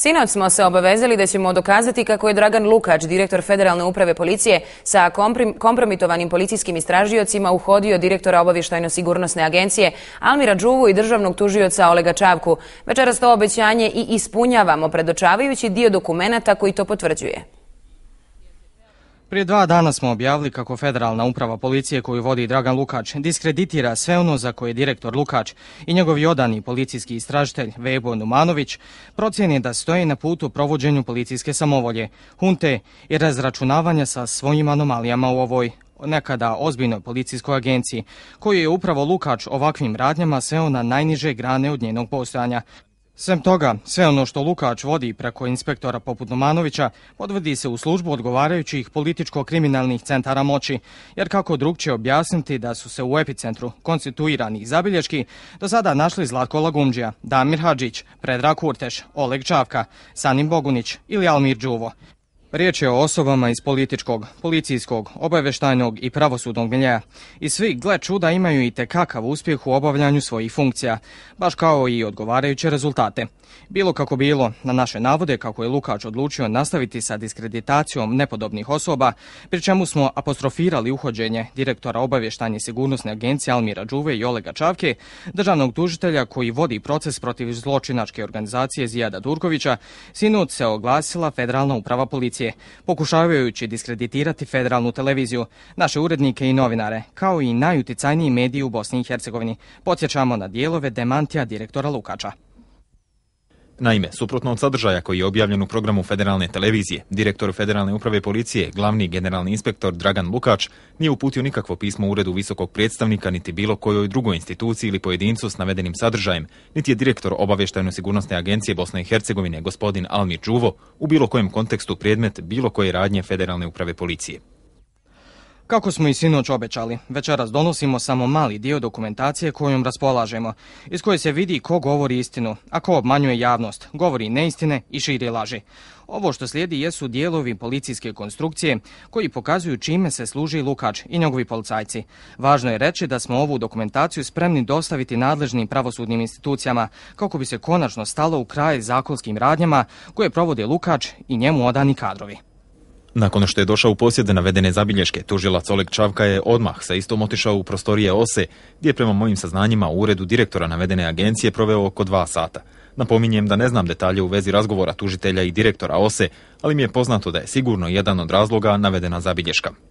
Sinoć smo se obavezali da ćemo dokazati kako je Dragan Lukač, direktor Federalne uprave policije, sa kompromitovanim policijskim istražiocima uhodio direktora obavještajno-sigurnosne agencije Almira Đuvu i državnog tužioca Olega Čavku. Večeras to obećanje i ispunjavamo, predočavajući dio dokumenata koji to potvrđuje. Prije dva dana smo objavili kako federalna uprava policije koju vodi Dragan Lukač diskreditira sve ono za koje direktor Lukač i njegovi odani policijski istražitelj Vebo Numanović procjeni da stoji na putu provođenju policijske samovolje, hunte i razračunavanja sa svojim anomalijama u ovoj nekada ozbiljnoj policijskoj agenciji, koju je upravo Lukač ovakvim radnjama sveo na najniže grane od njenog postojanja, Sem toga, sve ono što Lukač vodi preko inspektora poput Nomanovića podvodi se u službu odgovarajućih političko-kriminalnih centara moći, jer kako drug će objasniti da su se u epicentru konstituiranih zabilješki do sada našli Zlatko Lagumđija, Damir Hadžić, Predrag Kurteš, Oleg Čavka, Sanim Bogunić ili Almir Đuvo. Riječ je o osobama iz političkog, policijskog, obavještajnog i pravosudnog milija. I svi, gle čuda, imaju i tekakav uspjeh u obavljanju svojih funkcija, baš kao i odgovarajuće rezultate. Bilo kako bilo, na naše navode kako je Lukač odlučio nastaviti sa diskreditacijom nepodobnih osoba, pri čemu smo apostrofirali uhođenje direktora obavještajne sigurnosne agencije Almira Đuve i Olega Čavke, državnog tužitelja koji vodi proces protiv zločinačke organizacije Zijada Durkovića, sinut se oglasila Federalna uprava policije pokušavajući diskreditirati federalnu televiziju, naše urednike i novinare, kao i najuticajniji mediji u Bosni i Hercegovini. Podsjećamo na dijelove demantija direktora Lukača. Naime, suprotno od sadržaja koji je objavljen u programu Federalne televizije, direktor Federalne uprave policije, glavni generalni inspektor Dragan Lukač, nije uputio nikakvo pismo uredu visokog predstavnika niti bilo kojoj drugoj instituciji ili pojedincu s navedenim sadržajem, niti je direktor obavještajno-sigurnosne agencije Bosne i Hercegovine, gospodin Almir Čuvo, u bilo kojem kontekstu predmet bilo koje radnje Federalne uprave policije. Kako smo i sinoć obećali, večeras donosimo samo mali dio dokumentacije kojom raspolažemo, iz koje se vidi ko govori istinu, a ko obmanjuje javnost, govori neistine i širi laži. Ovo što slijedi jesu dijelovi policijske konstrukcije koji pokazuju čime se služi Lukač i njegovi policajci. Važno je reći da smo ovu dokumentaciju spremni dostaviti nadležnim pravosudnim institucijama kako bi se konačno stalo u kraj zakonskim radnjama koje provodi Lukač i njemu odani kadrovi. Nakon što je došao u posjed navedene zabilješke, tužilac Oleg Čavka je odmah sa istom otišao u prostorije OSE, gdje je prema mojim saznanjima u uredu direktora navedene agencije proveo oko dva sata. Napominjem da ne znam detalje u vezi razgovora tužitelja i direktora OSE, ali mi je poznato da je sigurno jedan od razloga navedena zabilješka.